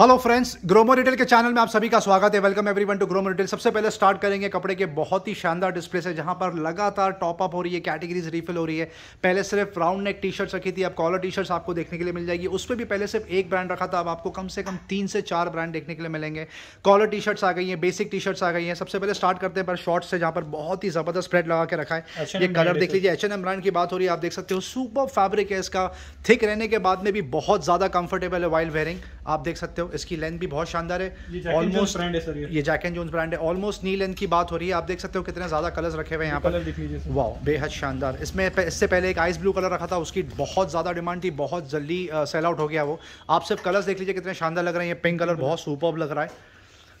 Hello friends Gromo retail के channel में आप सभी का स्वागत है welcome everyone to Gromo retail सबसे पहले स्टार्ट करेंगे कपड़े के बहुत ही शानदार डिस्प्ले से जहां पर लगातार टॉप अप हो रही है कैटेगरीज रीफिल हो रही है पहले सिर्फ राउंड नेक टी शर्ट्स रखी थी अब कॉलर टी शर्ट्स आपको देखने के लिए मिल जाएगी उस पर भी पहले सिर्फ एक ब्रांड रखा था अब आपको कम से कम तीन से चार ब्रांड देखने के लिए मिलेंगे कॉलर टी शर्ट्स आ गई है बेसिक टी शर्ट्स आ गई है सबसे पहले स्टार्ट करते हैं पर शॉर्ट्स से जहाँ पर बहुत ही जबरदस्त स्प्रेड लगा के रखा है H&M ये कलर देख लीजिए एच H&M ब्रांड की बात हो रही है आप देख सकते हो सुपर फैब्रिक है इसका थिक रहने के बाद में भी बहुत ज़्यादा कंफर्टेबल है वाइल्ड वेयरिंग आप देख सकते हो इसकी लेंथ भी बहुत शानदार है ऑलमोस्ट ये जैक एंड जोन्स ब्रांड है ऑलमोस्ट नी लेंथ की बात हो रही है आप देख सकते हो कितने ज़्यादा कलर्स रखे हुए हैं यहाँ पर वाह बेहद शानदार इसमें इससे पहले एक आइस ब्लू कलर रखा था उसकी बहुत ज़्यादा डिमांड थी बहुत जल्दी सेल आउट हो गया वो आप सिर्फ कलर्स देख लीजिए कितने शानदार लग रहे हैं पिंक कलर बहुत सुपर लग रहा है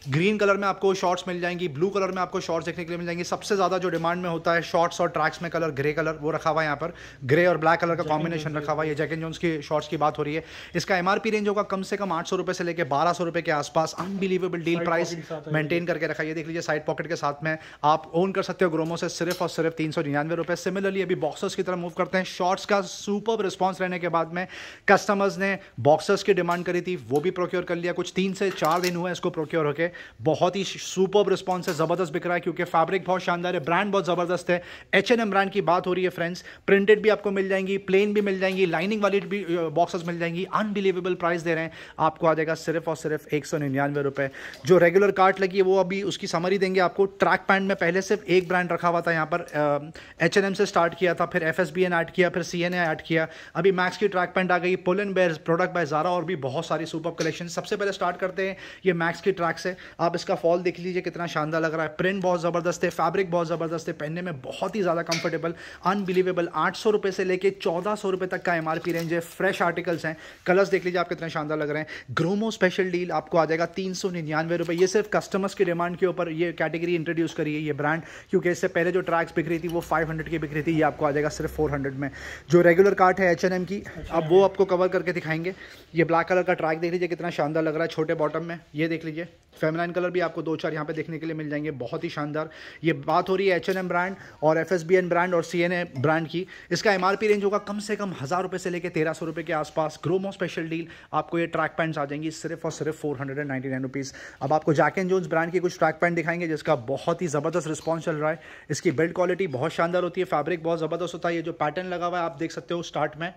ग्रीन कलर में आपको शॉर्ट्स मिल जाएंगी ब्लू कलर में आपको शॉर्ट्स देखने के लिए मिल जाएंगे सबसे ज़्यादा जो डिमांड में होता है शॉर्ट्स और ट्रैक्स में कलर ग्रे कलर वो रखा हुआ है यहाँ पर ग्रे और ब्लैक कलर का कॉम्बिनेशन रखा हुआ है एंड जोन्स की शॉर्ट्स की बात हो रही है इसका एमआरपी रेंज होगा कम से कम आठ से लेकर बारह सौ के आसपास अनबिलीवेबल डील प्राइस मेंटेन करके रखा ये देख लीजिए साइड पॉकेट के साथ में आप ओन कर सकते हो ग्रोमो से सिर्फ और सिर्फ तीन सौ निन्यानवे रुपये सिमिलरली अभी बॉक्सर्स की तरफ मूव करते हैं शॉर्ट्स का सुपर रिस्पॉन्स रहने के बाद में कस्टमर्स ने बॉक्सर्स की डिमांड करी थी वो भी प्रोक्योर कर लिया कुछ तीन से चार दिन हुए इसको प्रोक्योर होकर बहुत ही सुपर रिस्पॉन्स है ज़बरदस्त बिक रहा है क्योंकि फैब्रिक बहुत शानदार है ब्रांड बहुत ज़बरदस्त है एच एन एम ब्रांड की बात हो रही है फ्रेंड्स प्रिंटेड भी आपको मिल जाएंगी प्लेन भी मिल जाएंगी लाइनिंग वाली भी बॉक्सेस मिल जाएंगी अनबिलीवेबल प्राइस दे रहे हैं आपको आ जाएगा सिर्फ और सिर्फ एक सौ निन्यानवे रुपए जो रेगुलर कार्ट लगी है वो अभी उसकी समरी देंगे आपको ट्रैक पैंट में पहले सिर्फ एक ब्रांड रखा हुआ था यहाँ पर एच एन एम से स्टार्ट किया था फिर F S B N add किया फिर सी एन ए ऐड किया अभी मैक्स की ट्रैक पैंट आ गई pull and bear product by Zara और भी बहुत सारी सुपर कलेक्शन सबसे पहले स्टार्ट करते हैं ये मैक्स की ट्रैक्स है आप इसका फॉल देख लीजिए कितना शानदार लग रहा है प्रिंट बहुत ज़बरदस्त है फैब्रिक बहुत ज़बरदस्त है पहनने में बहुत ही ज़्यादा कंफर्टेबल अनबिलीवेबल आठ सौ रुपये से लेके चौदह सौ रुपये तक का एम रेंज है फ्रेश आर्टिकल्स हैं कलर्स देख लीजिए आप कितने शानदार लग रहे हैं ग्रोमो स्पेशल डील आपको आ जाएगा तीन सौ निन्यानवे रुपये ये सिर्फ कस्टमर्स की डिमांड के ऊपर ये कैटेगरी इंट्रोड्यूस करी है ये ब्रांड क्योंकि इससे पहले जो ट्रैक्स बिक रही थी वो फाइव हंड्रेड की बिक रही थी ये आपको आ जाएगा सिर्फ फोर हंड्रेड में जो रेगुलर कार्ट है एच एन एम की अच्छा। अब वो आपको कवर करके दिखाएंगे ये ब्लैक कलर का ट्रैक देख लीजिए कितना शानदार लग रहा है छोटे बॉटम में ये देख लीजिए फेमनाइन कलर भी आपको दो चार यहाँ पे देखने के लिए मिल जाएंगे बहुत ही शानदार ये बात हो रही है एच एन एम ब्रांड और F S B N brand और सी एन ए ब्रांड की इसका एम रेंज होगा कम से कम हज़ार रुपये से लेकर तेरह सौ रुपये के आसपास ग्रोमो स्पेशल डील आपको ये ट्रैक पैंट्स आ जाएंगी सिर्फ और सिर्फ four hundred and ninety nine rupees अब आपको जैक एंड जोन्स ब्रांड की कुछ ट्रैक पैंट दिखाएंगे जिसका बहुत ही ज़बरदस्त रिस्पॉन्स चल रहा है इसकी बिल्ड क्वालिटी बहुत शानदार होती है फैब्रिक बहुत ज़बरदस्त होता है ये जो पैटर्न लगा हुआ है आप देख सकते हो स्टार्ट में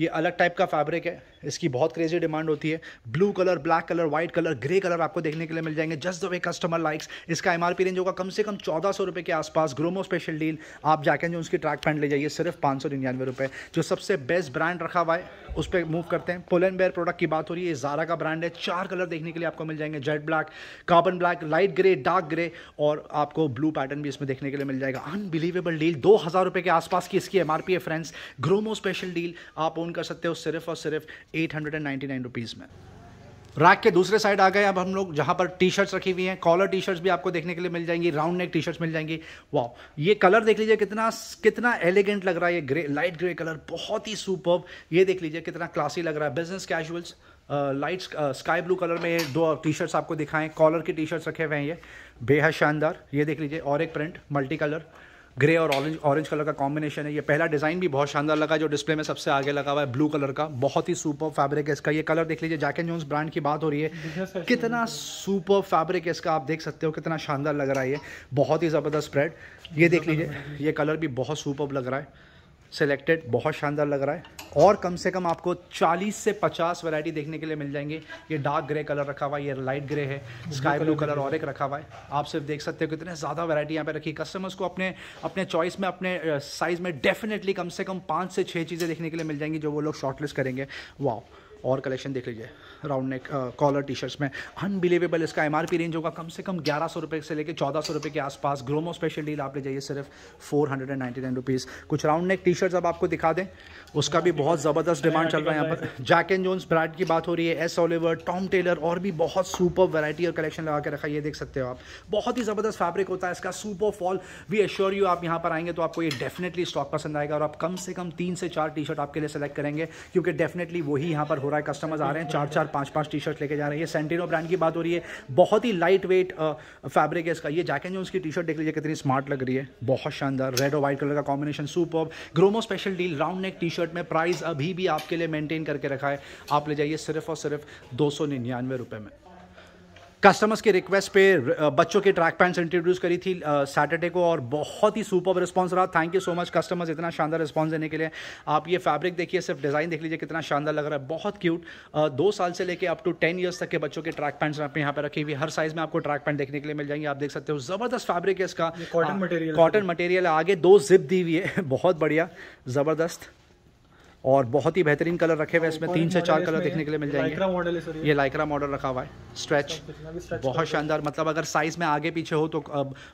ये अलग टाइप का फैब्रिक है इसकी बहुत क्रेजी डिमांड होती है blue colour black colour white colour grey colour आपको देखने के लिए मिल जाएंगे just the way customer likes इसका एम रेंज होगा कम से कम चौदह सौ रुपये के आसपास ग्रोमो स्पेशल डील आप जाके जो उसकी ट्रैक पैंट ले जाइए सिर्फ पाँच सौ निन्यानवे रुपये जो सबसे बेस्ट ब्रांड रखा हुआ है उस पर मूव करते हैं पोलन बेयर प्रोडक्ट की बात हो रही है जारा का ब्रांड है चार कलर देखने के लिए आपको मिल जाएंगे jade black carbon black light grey dark grey और आपको ब्लू पैटर्न भी इसमें देखने के लिए मिल जाएगा अनबिलीवेबल डील दो हज़ार रुपये के आसपास की इसकी एम है फ्रेंड्स ग्रोमो स्पेशल डील आप ओन कर सकते हो सिर्फ और सिर्फ एट हंड्रेड में रैक के दूसरे साइड आ गए अब हम लोग जहाँ पर टी शर्ट्स रखी हुई हैं कॉलर टी शर्ट्स भी आपको देखने के लिए मिल जाएंगी राउंड नेक टी शर्ट्स मिल जाएंगी वाह ये कलर देख लीजिए कितना कितना एलिगेंट लग रहा है ये ग्रे लाइट ग्रे कलर बहुत ही सुपर ये देख लीजिए कितना क्लासी लग रहा है business casuals light sky blue colour में दो टी शर्ट्स आपको दिखाएं कॉलर की टी शर्ट्स रखे हुए हैं ये बेहद शानदार ये देख लीजिए और एक प्रिंट मल्टी कलर ग्रे और ऑरेंज ऑरेंज कलर का कॉम्बिनेशन है ये पहला डिज़ाइन भी बहुत शानदार लगा जो डिस्प्ले में सबसे आगे लगा हुआ है ब्लू कलर का बहुत ही सुपर फैब्रिक है इसका ये कलर देख लीजिए जैक एंड जोन्स ब्रांड की बात हो रही है कितना सुपर फैब्रिक है इसका आप देख सकते हो कितना शानदार लग रहा है ये बहुत ही ज़बरदस्त स्प्रेड ये देख लीजिए ये कलर भी बहुत सुपर लग रहा है सेलेक्टेड बहुत शानदार लग रहा है और कम से कम आपको 40 से 50 वैरायटी देखने के लिए मिल जाएंगे ये डार्क ग्रे कलर रखा हुआ है ये लाइट ग्रे है स्काई ब्लू कलर और एक रखा हुआ है आप सिर्फ देख सकते हो कितने ज़्यादा वैरायटी यहाँ पे रखी कस्टमर्स को अपने अपने चॉइस में अपने साइज़ uh, में डेफिनेटली कम से कम पाँच से छः चीज़ें देखने के लिए मिल जाएंगी जो वो लोग शॉर्टलिस्ट करेंगे वाह और कलेक्शन देख लीजिए round neck collar T shirts में अनबिलीवेबल इसका एम रेंज होगा कम से कम ग्यारह सौ रुपये से लेकर चौदह सौ रुपये के आसपास ग्रोमो स्पेशल डील आप ले जाइए सिर्फ four hundred and ninety nine rupees कुछ राउंड नेक टी शर्ट्स अब आपको दिखा दें उसका भी बहुत ज़बरदस्त डिमांड चल रहा है यहाँ पर जैक एंड जोन्स ब्रांड की बात हो रही है एस ओलिवर टॉम टेलर और भी बहुत सुपर वैरायटी और कलेक्शन लगा के रखा ये देख सकते हो आप बहुत ही ज़बरदस्त फैब्रिक होता है इसका super fall we assure you आप यहाँ पर आएंगे तो आपको ये डेफिनेटली स्टॉक पसंद आएगा और आप कम से कम तीन से चार टी शर्ट आपके लिए सेलेक्ट करेंगे क्योंकि डेफिनेटली वही यहाँ पर हो रहा है कस्टमर्स आ रहे हैं चार चार पांच पांच टी शर्ट लेके जा रहे हैं ये सेंटिनो ब्रांड की बात हो रही है बहुत ही लाइट वेट फैब्रिक है इसका ये जैकेट जो उसकी टी शर्ट देख लीजिए कितनी स्मार्ट लग रही है बहुत शानदार रेड और व्हाइट कलर का combination super Gromo special deal round neck T shirt में प्राइस अभी भी आपके लिए मेंटेन करके रखा है आप ले जाइए सिर्फ और सिर्फ दो सौ निन्यानवे रुपये में कस्टमर्स के रिक्वेस्ट पे uh, बच्चों के ट्रैक पैंट्स इंट्रोड्यूस करी थी सैटरडे uh, को और बहुत ही सुपर रिस्पॉन्स रहा thank you so much customers इतना शानदार रिस्पॉन्स देने के लिए आप ये फैब्रिक देखिए सिर्फ डिज़ाइन देख लीजिए कितना शानदार लग रहा है बहुत क्यूट uh, दो साल से लेकर अप टू टेन ईयर्स तक के बच्चों के ट्रैक पैंट्स आप यहाँ पर रखी हुई हर साइज में आपको ट्रैक पैंट देखने के लिए मिल जाएंगे आप देख सकते हो ज़बरदस्त फैब्रिक है इसका कॉटन मटेरियल कॉटन मटेरियल आगे दो जिप दी हुई है बहुत बढ़िया ज़बरदस्त और बहुत ही बेहतरीन कलर रखे हुए इसमें तीन से चार कलर देखने के लिए मिल जाएंगे मॉडल ये लाइक्रा मॉडल रखा हुआ है स्ट्रेच बहुत शानदार मतलब अगर साइज़ में आगे पीछे हो तो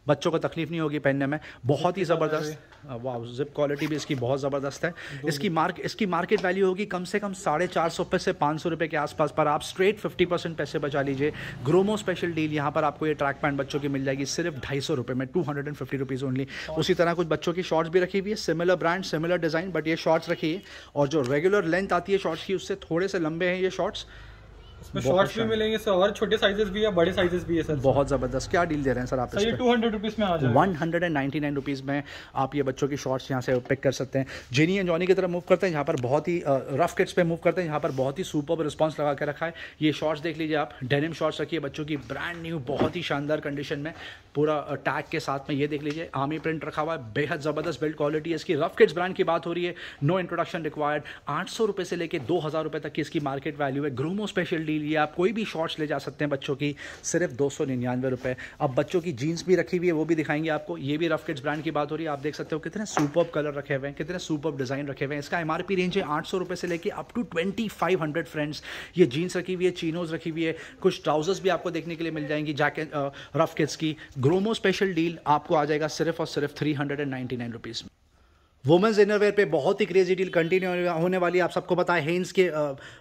बच्चों को तकलीफ नहीं होगी पहनने में बहुत ही ज़बरदस्त वाह जिप क्वालिटी भी इसकी बहुत ज़बरदस्त है इसकी मार्क इसकी मार्केट वैल्यू होगी कम से कम साढ़े चार सौ से पाँच सौ रुपये के आसपास पर आप स्ट्रेट फिफ्टी परसेंट पैसे बचा लीजिए ग्रोमो स्पेशल डील यहाँ पर आपको ये ट्रैक पैंट बच्चों की मिल जाएगी सिर्फ ढाई सौ रुपये में two hundred and fifty rupees only उसी तरह कुछ बच्चों की शॉर्ट्स भी रखी हुई है similar brand similar design but ये शॉर्ट्स रखी है और और जो रेगुलर लेंथ आती है शॉर्ट्स की उससे थोड़े से लंबे हैं ये शॉर्ट्स शॉर्ट्स भी अच्छा। मिलेंगे सर और छोटे साइजेस भी है बड़े साइजेस भी है सर बहुत ज़बरदस्त क्या डील दे रहे हैं सर आप सर टू हंड्रेड रुपीज़ में one hundred and ninety nine rupees में आप ये बच्चों की शॉर्ट्स यहाँ से पिक कर सकते हैं जेनी एंड जॉनी की तरफ मूव करते हैं यहाँ पर बहुत ही रफ किट्स पे मूव करते हैं यहाँ पर बहुत ही सुपर रिस्पॉन्स लगा के रखा है ये शॉर्ट्स देख लीजिए आप डेनिम शॉर्ट्स रखिए बच्चों की ब्रांड न्यू बहुत ही शानदार कंडीशन में पूरा टैग के साथ में ये देख लीजिए आर्मी प्रिंट रखा हुआ है बेहद ज़बरदस्त बिल्ड क्वालिटी है इसकी रफ किड्स ब्रांड की बात हो रही है नो इंट्रोडक्शन रिक्वायर्ड आठ सौ रुपये से लेकर दो हज़ार रुपये तक की इसकी मार्केट वैल्यू है ग्रूमो स्पेशल डील ये आप कोई भी शॉर्ट्स ले जा सकते हैं बच्चों की सिर्फ दो सौ निन्यानवे रुपये अब बच्चों की जीन्स भी रखी हुई है वो भी दिखाएंगे आपको ये भी रफ किड्स ब्रांड की बात हो रही है आप देख सकते हो कितने सुपर कलर रखे हुए हैं कितने सुपर डिज़ाइन रखे हुए हैं इसका एम रेंज है आठ सौ से लेकर up to twenty five hundred friends ये जीन्स रखी हुई है चीनोज रखी हुई है कुछ ट्राउजर्स भी आपको देखने के लिए मिल जाएंगी जैकेट रफ किड्स की ग्रोमो स्पेशल डील आपको आ जाएगा सिर्फ और सिर्फ three hundred and ninety nine rupees में वुमेंस इनरवेयर पे बहुत ही क्रेजी डील कंटिन्यू होने वाली आप सबको पता है हेन्स के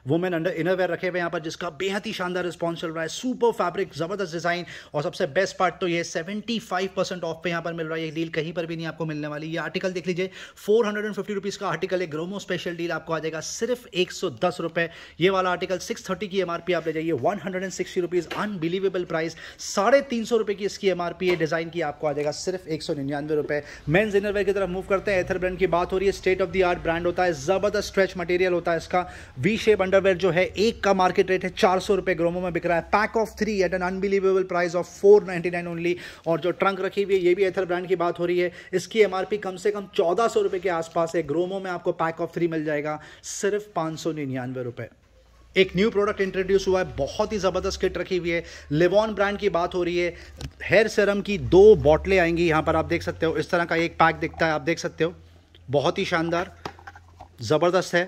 वुमेन अंडर इनरवेयर रखे हुए यहाँ पर जिसका बेहद ही शानदार रिस्पॉन्स चल रहा है सुपर फैब्रिक जबरदस्त डिजाइन और सबसे बेस्ट पार्ट तो ये फाइव परसेंट ऑफ पे यहाँ पर मिल रहा है ये डील कहीं पर भी नहीं आपको मिलने वाली ये आर्टिकल देख लीजिए four hundred and fifty rupees का आर्टिकल है ग्रोमो स्पेशल डील आपको आ जाएगा सिर्फ एक सौ दस रुपये ये वाला आर्टिकल सिक्स थर्टी की एम आप ले जाइए one hundred and sixty rupees unbelievable price साढ़े तीन सौ की इसकी एम है डिजाइन की आपको आ जाएगा सिर्फ एक सौ निन्यानवे मेन्स इनरवेयर की तरफ मूव करते हैं एथर अंडरवेयर की बात हो रही है state of the art brand होता है ज़बरदस्त स्ट्रेच मटेरियल होता है इसका वी शेप अंडरवेयर जो है एक का मार्केट रेट है चार सौ रुपए ग्रोमो में बिक रहा है pack of three at an unbelievable price of four ninety nine only और जो ट्रंक रखी हुई है ये भी एथर ब्रांड की बात हो रही है इसकी एम कम से कम चौदह सौ रुपये के आसपास है ग्रोमो में आपको पैक ऑफ थ्री मिल जाएगा सिर्फ पाँच सौ निन्यानवे रुपये एक न्यू प्रोडक्ट इंट्रोड्यूस हुआ है बहुत ही ज़बरदस्त किट रखी हुई है लेवॉन ब्रांड की बात हो रही है हेयर सेरम की दो बॉटलें आएंगी यहाँ पर आप देख सकते हो इस तरह का एक पैक दिखता है आप देख सकते हो बहुत ही शानदार ज़बरदस्त है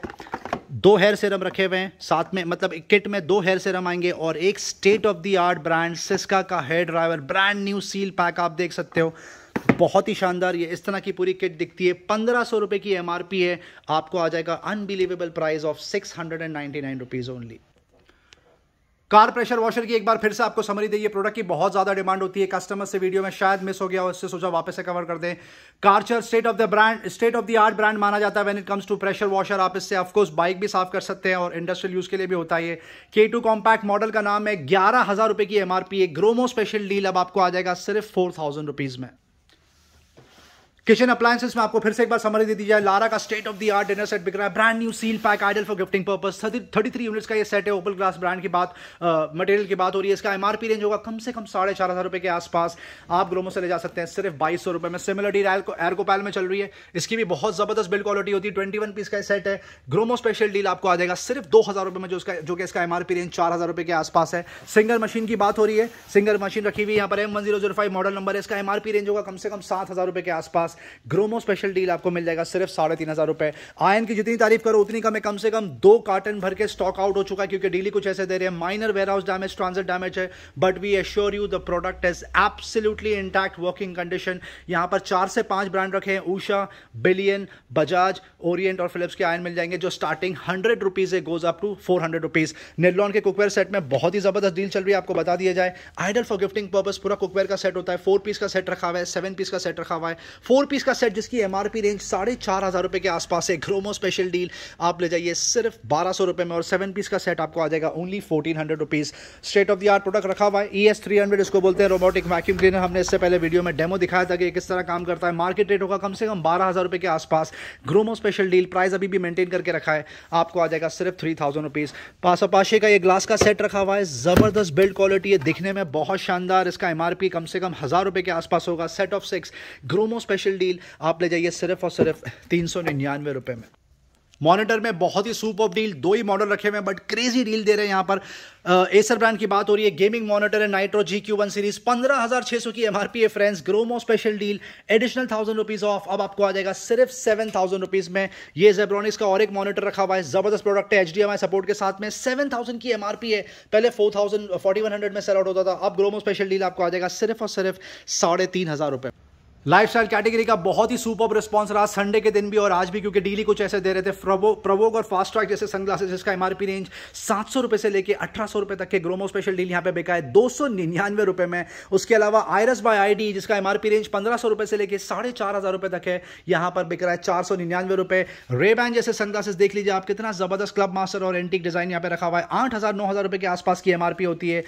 दो हेयर सीरम रखे हुए हैं साथ में मतलब एक किट में दो हेयर सीरम आएंगे और एक state of the art brand Syska का hair dryer brand new seal pack आप देख सकते हो बहुत ही शानदार ये इस तरह की पूरी किट दिखती है पंद्रह सौ रुपये की एमआरपी है आपको आ जाएगा unbelievable price of six hundred and ninety nine rupees only car pressure washer की एक बार फिर से आपको समरी दे ये प्रोडक्ट की बहुत ज्यादा डिमांड होती है कस्टमर से वीडियो में शायद मिस हो गया और इससे सोचा वापस से कवर कर दें Karcher state of the brand state of the art brand माना जाता है when it comes to pressure washer आप इससे ऑफकोर्स बाइक भी साफ कर सकते हैं और इंडस्ट्रियल यूज के लिए भी होता है के टू कॉम्पैक्ट मॉडल का नाम है ग्यारह हजार रुपए की एमआरपी ग्रोमो स्पेशल डील अब आपको आ जाएगा सिर्फ फोर थाउजेंड रुपीज में किचन अप्लायंसेस में आपको फिर से एक बार समरी दे दी जाए लारा का state of the art dinner set बिक रहा है brand new seal pack ideal for gifting purpose thirty three units का ये सेट है ओपल ग्लास ब्रांड की बात मटेरियल की बात हो रही है इसका एमआरपी रेंज होगा कम से कम साढ़े चार हज़ार रुपये के आसपास आप ग्रोमो से ले जा सकते हैं सिर्फ बाईस सौ रुपये में सिमिलरली रायल को एयरकोपैल में चल रही है इसकी भी बहुत ज़बरदस्त बिल्ड क्वालिटी होती है ट्वेंटी वन पीस का सेट है ग्रोमो स्पेशल डील आपको आ जाएगा सिर्फ दो हज़ार रुपये में जो उसका जो कि इसका एमआरपी रेंज चार हज़ार रुपये के आसपास है सिंगल मशीन की बात हो रही है सिंगल मशीन रखी हुई यहाँ पर M one zero zero five model number है इसका एमआरपी रेंज होगा कम से कम सात हज़ार रुपये के आसपास पास ग्रोमो स्पेशल डील आपको मिल जाएगा सिर्फ साढ़े तीन हज़ार रुपए आयन की जितनी तारीफ करो उतनी कम है कम से कम दो कार्टन भर के स्टॉक आउट हो चुका है क्योंकि डेली कुछ ऐसे दे रहे हैं minor warehouse damage transit damage है but we assure you the product is absolutely intact working condition यहां पर चार से पांच ब्रांड रखे हैं ऊषा बिलियन बजाज ओरियंट और फिलिप्स के आयन मिल जाएंगे जो स्टार्टिंग हंड्रेड रुपीज़ है goes up to four hundred rupees Nirlon के कुकवेयर सेट में बहुत ही ज़बरदस्त डील चल रही है आपको बता दिया जाए आइडल फॉर गिफ्टिंग पर्पज पूरा कुकवेयर का सेट होता है फोर पीस का सेट रखा हुआ है सेवन पीस का सेट रखा हुआ है फोर फोर पीस का सेट जिसकी एम रेंज साढ़े चार हज़ार रुपए के आसपास है ग्रोमो स्पेशल डील आप ले जाइए सिर्फ बारह सौ रुपए में और सेवन पीस का सेट आपको आ जाएगा only fourteen hundred rupees state of the art product रखा हुआ है ई एस थ्री हंड्रेड इसको बोलते हैं रोबोटिक वैक्यूम क्लीनर हमने इससे पहले वीडियो में डेमो दिखाया था कि किस तरह काम करता है मार्केट रेट होगा कम से कम बारह हज़ार रुपए के आसपास ग्रोमो स्पेशल डील प्राइस अभी भी मेंटेन करके रखा है आपको आ जाएगा सिर्फ थ्री थाउजेंड रुपीज़ पाशापाशे का ये ग्लास का सेट रखा हुआ है ज़बरदस्त बिल्ड क्वालिटी है दिखने में बहुत शानदार इसका एमआरपी कम से कम हज़ार रुपए के आसपास होगा set of six Gromo special wholesale deal आप ले जाइए सिर्फ और सिर्फ तीन सौ निन्यानवे रुपये में मॉनिटर में बहुत ही सुपर डील दो ही मॉडल रखे हुए हैं बट क्रेजी डील दे रहे हैं यहाँ पर एसर ब्रांड की बात हो रही है गेमिंग मॉनिटर है Nitro G Q one series पंद्रह हजार छह सौ की एम आर पी ए friends Gromo special deal additional thousand rupees off अब आपको आ जाएगा सिर्फ सेवन थाउजेंड रुपीज में ये जेब्रॉनिक्स का और एक मॉनिटर रखा हुआ है जबरदस्त प्रोडक्ट है H D M I support के साथ में सेवन थाउजेंड की एम आर पी है पहले four thousand forty one hundred में सेल आउट होता था अब ग्रोमो स्पेशल डील आपको आ जाएगा सिर्फ और सिर्फ साढ़े तीन हजार रुपये लाइफस्टाइल कैटेगरी का बहुत ही सुपर रिस्पॉन्स रहा संडे के दिन भी और आज भी क्योंकि डीली कुछ ऐसे दे रहे थे प्रवो प्रवोग और फास्ट ट्रैक जैसे सनग्लासेस जिसका एमआरपी रेंज सात सौ रुपए से लेकर अठारह सौ रुपए तक के ग्रोमो स्पेशल डील यहाँ पे बिका है दो सौ निन्यानवे रुपए में उसके अलावा आयरस बाय आई जिसका एमआरपी रेंज पंद्रह सौ रुपए से लेकर साढ़े चार हजार रुपए तक है यहाँ पर बिक रहा है चार सौ निन्यानवे रुपए बैंड जैसे सनग्लासेस देख लीजिए आप कितना जबरदस्त क्लब मास्टर और एंटिक डिजाइन यहाँ पे रखा हुआ है आठ हजार नौ हजार रुपए के आसपास की एमआरपी होती है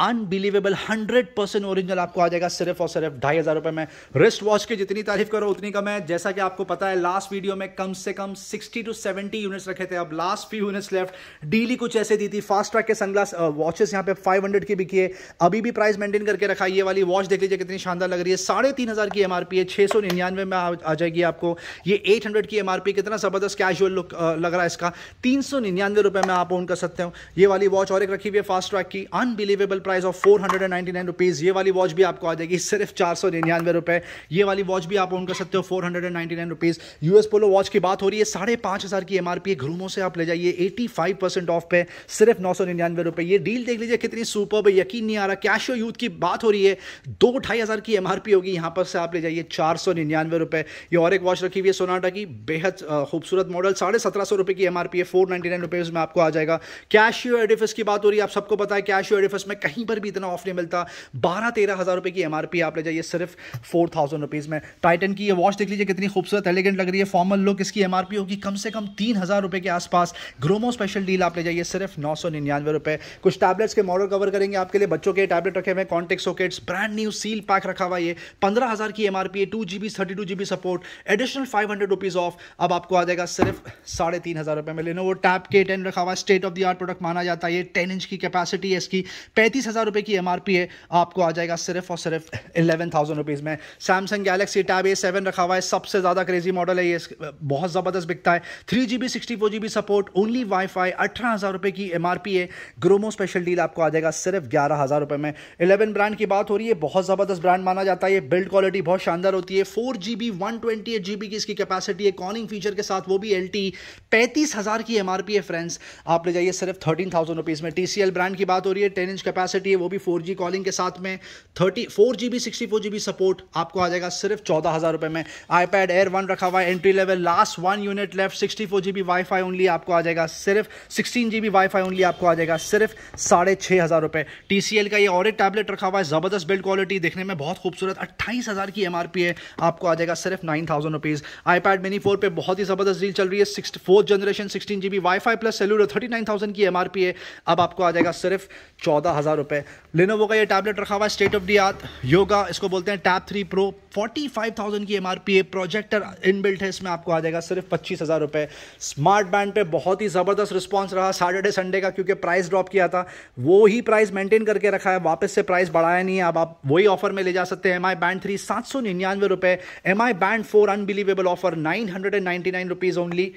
अनबिलीवेबल हंड्रेड परसेंट ओरिजिनल आपको आ जाएगा सिर्फ और सिर्फ ढाई हज़ार रुपए में रिस्ट वॉच की जितनी तारीफ करो उतनी कम है जैसा कि आपको पता है लास्ट वीडियो में कम से कम सिक्सटी टू सेवेंटी यूनिट्स रखे थे अब लास्ट फ्यू यूनिट्स लेफ्ट डीली कुछ ऐसे दी थी फास्ट ट्रैक के सनग्लास वॉचेस uh, यहाँ पे फाइव हंड्रेड की बिकी है अभी भी प्राइस मेंटेन करके रखा ये वाली वॉच देख लीजिए कितनी शानदार लग रही है साढ़े तीन हज़ार की एमआरपी है छह सौ निन्यानवे में आ जाएगी आपको ये एट हंड्रेड की एमआरपी कितना ज़बरदस्त कैजुअल लुक लग रहा है इसका तीन सौ निन्यानवे रुपए में आप ओन कर सकते हो ये वाली वॉच और एक रखी हुई है फास्ट ट्रैक की unbelievable price of four hundred and ninety nine rupees ये वाली वॉच भी आपको आ जाएगी सिर्फ चार सौ निन्यानवे रुपए ये वाली वॉच भी आप ऑन कर सकते हो four hundred and ninety nine rupees US Polo watch की बात हो रही है साढ़े पांच हज़ार की एमआरपी है घरूमों से आप ले जाइए एटी फाइव परसेंट ऑफ पे सिर्फ नौ सौ निन्यानवे रुपए ये डील देख लीजिए कितनी सुपर है यकीन नहीं आ रहा कैशो यूथ की बात हो रही है दो ढाई हज़ार की एमआरपी होगी यहां पर से आप ले जाइए चार सौ निन्यानवे रुपए ये और एक वॉच रखी हुई है सोनाटा की बेहद खूबसूरत मॉडल साढ़े सत्रह सौ रुपए की एमआरपी है फोर नाइन्टी नाइन रुपए में आपको आ जाएगा कैशियो एडिफिस की बात हो रही है आप सबको पता है कैशियो एडिफिस में कहीं कहीं पर भी इतना ऑफ नहीं मिलता बारह तेरह हज़ार रुपए की एमआरपी आप ले जाइए सिर्फ फोर थाउजेंड रुपीज़ में टाइटन की ये वॉच देख लीजिए कितनी खूबसूरत एलिगेंट लग रही है फॉर्मल लुक इसकी एमआरपी होगी कम से कम तीन हज़ार रुपए के आसपास ग्रोमो स्पेशल डील आप ले जाइए सिर्फ नौ सौ निन्यानवे रुपए कुछ टैबलेट्स के मॉडल कवर करेंगे आपके लिए बच्चों के टैबलेट रखे हुए contact sockets brand new seal pack रखा हुआ ये पंद्रह हज़ार की एमआरपी है two G B thirty two G B support additional five hundred rupees off अब आपको आ जाएगा सिर्फ साढ़े तीन हज़ार रुपए में लेना वो टैप के टेन रखा हुआ state of the art product माना जाता है टेन इंच की कैपेसिटी है इसकी पैंतीस हज़ार रुपये की एम है आपको आ जाएगा सिर्फ और सिर्फ इलेवन थाउजेंड रुपीज़ में Samsung Galaxy tab A seven रखा हुआ है सबसे ज़्यादा क्रेजी मॉडल है ये बहुत ज़बरदस्त बिकता है three G B sixty four जी B support only wifi अठारह हज़ार रुपये की एम है ग्रोमो स्पेशल डील आपको आ जाएगा सिर्फ ग्यारह हज़ार रुपये में इलेवन ब्रांड की बात हो रही है बहुत ज़बरदस्त ब्रांड माना जाता है ये बिल्ड क्वालिटी बहुत शानदार होती है फोर जी B one twenty eight G B की इसकी कैपेसिटी है कॉलिंग फीचर के साथ वो भी एल टी पैंतीस हज़ार की एम आर पी है फ्रेंड्स आप ले जाइए सिर्फ थर्टीन थाउजेंड रुपीज़ में टी सी एल ब्रांड की बात हो रही है टेन इंच कैपेसिटी कैपेसिटी है वो भी फोर कॉलिंग के साथ में थर्टी फोर जी बी सिक्सटी फोर जी बी सपोर्ट आपको आ जाएगा सिर्फ चौदह हज़ार रुपये में आईपैड एयर वन रखा हुआ है entry level last one unit left sixty four G B वाई ओनली आपको आ जाएगा सिर्फ सिक्सटीन जी बी वाई फाई ओनली आपको आ जाएगा सिर्फ साढ़े छः हज़ार रुपये टी सी एल का ये और एक टैबलेट रखा हुआ है ज़बरदस्त बिल्ड क्वालिटी देखने में बहुत खूबसूरत अट्ठाईस हज़ार की एम आर पी है आपको आ जाएगा सिर्फ nine thousand rupees iPad mini four पर बहुत ही ज़बरदस्त डील चल रही है six fourth generation sixteen G B Y wifi plus cellular thirty nine thousand की एम आर पी है अब आपको आ जाएगा सिर्फ चौदह हज़ार रुपये लेनोवो का ये टैबलेट रखा हुआ है state of the art Yoga इसको बोलते हैं tab three pro forty five thousand की एम आर पी है प्रोजेक्टर इनबिल्ट है इसमें आपको आ जाएगा सिर्फ पच्चीस हज़ार रुपये स्मार्ट बैंड पे बहुत ही ज़बरदस्त रिस्पॉन्स रहा सैटरडे संडे का क्योंकि प्राइस ड्रॉप किया था वो ही प्राइस मेंटेन करके रखा है वापस से प्राइस बढ़ाया नहीं है अब आप वही ऑफर में ले जा सकते हैं एम आई बैंड थ्री सात सौ निन्यानवे रुपये Mi band four unbelievable offer nine hundred and ninety nine rupees only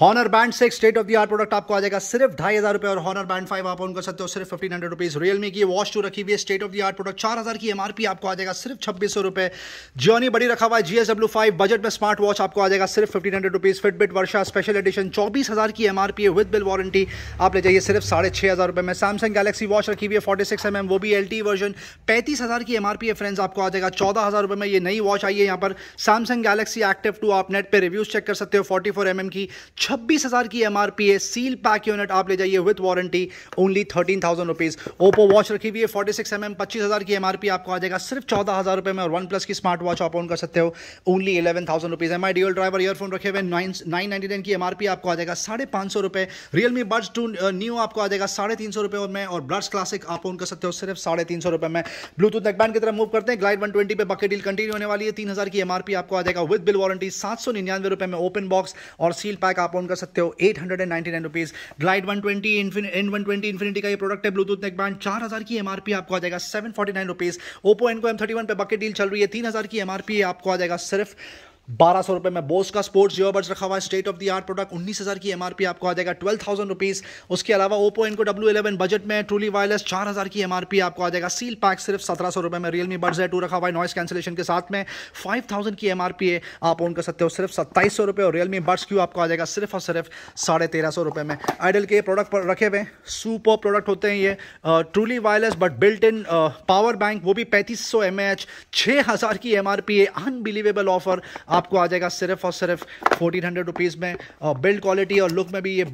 Honor band से state of the art product आपको आ जाएगा सिर्फ ढाई हज़ार रुपये और हॉनर बैंड फाइव आप उनको सकते हो सिर्फ फिफ्टीन हंड्रेड रुपीज़ रियलमी की वॉश टू रखी हुई है state of the art product चार हज़ार की एमआरपी आपको आ जाएगा सिर्फ छब्बीस सौ रुपए जियोनी बड़ी रखा हुआ है जीएसडब्ल्यू फाइव बजट में स्मार्ट वॉच आपको आ जाएगा सिर्फ fifteen hundred rupees Fitbit Versa special edition चौबीस हज़ार की एमआरपी है विद बिल वारंटी आप ले जाइए सिर्फ साढ़े छह हज़ार रुपए में सैमसंग गैलेक्सी वॉच रखी हुई है फोर्टी सिक्स एम एम वो भी एल टी वर्जन पैंतीस हज़ार की एमआरपी है फ्रेंड्स आपको आ जाएगा चौदह हज़ार रुपए में ये नई वॉच आई है यहाँ पर सैमसंग गैलेक्सी एक्टिव टू आप नेट पर रिव्यूज़ चेक कर सकते हो फोर्टी फोर एम एम की छब्बीस हज़ार की एम आर पी है सील पैक यूनिट आप ले जाइए with warranty only thirteen thousand rupees Oppo watch रखी हुई है फोर्टी सिक्स एम एम पच्चीस हज़ार की एम आर पी आपको आ जाएगा सिर्फ चौदह हज़ार रुपए में और वन प्लस की स्मार्ट वॉच आप ऑन कर सकते हो only eleven thousand rupees Mi D driver earphone रखे हुए नाइन नाइन नाइन की एम आर पी आपको आ जाएगा साढ़े पांच सौ रुपए रियलमी बर्ड्स टू न्यू आपको आ जाएगा साढ़े तीन सौ रुपए में और ब्लड्स क्लासिक आप ऑन कर सकते हो सिर्फ साढ़े तीन सौ रुपए में ब्लूटूथ नेकबैंड की तरफ मूव करते हैं ग्लाइड वन ट्वेंटी पे बकेट डील कंटिन्यू होने वाली है तीन हज़ार की एम आर पी आपको आ जाएगा विद बिल वारंटी सात सौ निन्यानवे रुपए में ओपन बॉक्स और सील पैक आप आप ऑन कर सकते हो eight hundred and ninety nine rupees Glide one twenty and one twenty infinity का ये प्रोडक्ट है ब्लूटूथ नेकबैंड चार हज़ार की एमआरपी आपको आ जाएगा seven forty nine rupees Oppo Enco M thirty one पर बकेट डील चल रही है तीन हज़ार की एमआरपी आपको आ जाएगा सिर्फ बारह सौ रुपये में बोस का स्पोर्ट्स जियोबर्स रखा हुआ है state of the art product उन्नीस हज़ार की एमआरपी आपको आ जाएगा ट्वेल्व थाउजेंड रुपीज़ उसके अलावा Oppo Enco W eleven budget में ट्रूली वायरलेस चार हज़ार की एमआरपी आपको आ जाएगा सील पैक सिर्फ सत्रह सौ रुपये में रियलमी बर्ड्स है टू रखा हुआ है नॉइस कैंसिलेशन के साथ में फाइव थाउजेंड की एमआरपी है आप ऑन कर सकते हो सिर्फ सत्ताईस सौ रुपये और रियलमी बर्ड्स क्यू आपको आ जाएगा सिर्फ और सिर्फ साढ़े तेरह सौ रुपये में आइडल के प्रोडक्ट रखे हुए सुपर प्रोडक्ट होते हैं ये truly wireless but built in power bank वो भी पैंतीस सौ एम एच छः हज़ार की एम आर पी है अनबिलीवेबल ऑफर आप आपको आ जाएगा सिर्फ और सिर्फ फोर्टीन हंड्रेड रुपीज़ में बिल्ड क्वालिटी और लुक में भी ये